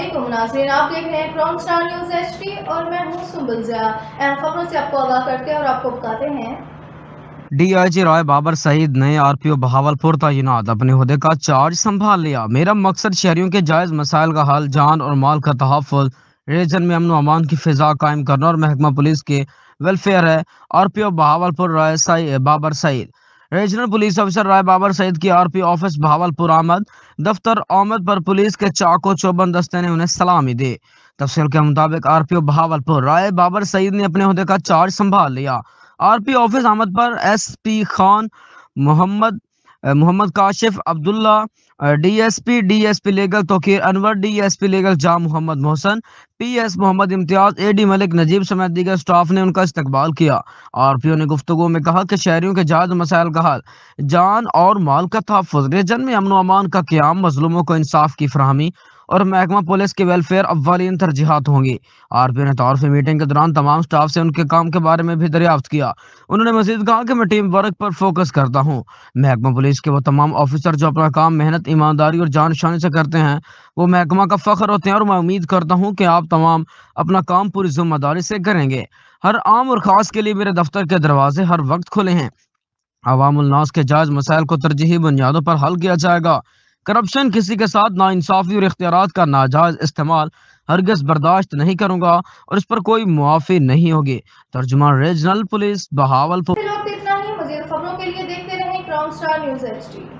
वालेकुम नाजरीन आप देख रहे हैं फ्रॉम स्टार न्यूज़ एच और मैं हूँ अहम खबरों से आपको आगाह करते हैं और आपको बताते हैं डीआईजी बाबर सईद ने आरपीओ बहावलपुर तैनात अपने अहदे का चार्ज संभाल लिया मेरा मकसद शहरियों के जायज़ मसाइल का हल जान और माल का तहफ़ रीजन में अमन अमान की फिजा कायम करना और महकमा पुलिस के वेलफेयर है R P O Bahawalpur Rai Babar Saeed regional police अफसर राय बाबर सईद की आरपी ऑफिस भावलपुर आमद दफ्तर आमद पर पुलिस के चाको चौबन दस्ते ने उन्हें सलामी दी तफसील के मुताबिक आरपीओ भावलपुर राय बाबर सईद ने अपने अहदे का चार्ज संभाल लिया आरपी ऑफिस आमद पर SP Khan Mohammad Mohammad Kashif Abdullah DSP DSP legal Tauqeer Anwar DSP legal Jam Mohammad Mohsin P S Mohammad Imtiaz A D Malik Najeeb समेत दीगर स्टाफ ने उनका इस्तकबाल किया आर पी ओ ने गुफ्तु में कहा कि शहरीों के जायज मसाइल का हल जान और माल का तहफ़ रिजन में अमन अमान का क्याम मजलूमों को इंसाफ की फरहमी और महकमा पुलिस के वेलफेयर अव्वालीन तरजीहत होंगी आर पी ओ ने तौरफी मीटिंग के दौरान तमाम स्टाफ से उनके काम के बारे में भी दरियाफ्त किया उन्होंने मजीद कहा कि मैं टीम वर्क पर फोकस करता हूँ महकमा पुलिस के वो तमाम ऑफिसर जो अपना काम मेहनत ईमानदारी और जान शानी से करते हैं वो महकमा का फ़ख्र होते हैं और मैं उम्मीद करता हूँ कि आप तमाम अपना काम पूरी जिम्मेदारी से करेंगे हर आम और ख़ास के लिए मेरे दफ्तर के दरवाजे हर वक्त खुले हैं अवामनास के जायज मसाइल को तरजीही बुनियादों पर हल किया जाएगा करप्शन किसी के साथ नाानसाफ़ी और इख्तियार का नाजायज इस्तेमाल हरगज बर्दाश्त नहीं करूंगा और इस पर कोई मुआफ़ी नहीं होगी तर्जुमान रीजनल पुलिस बहावलपुर तो खबरों के लिए देखते रहें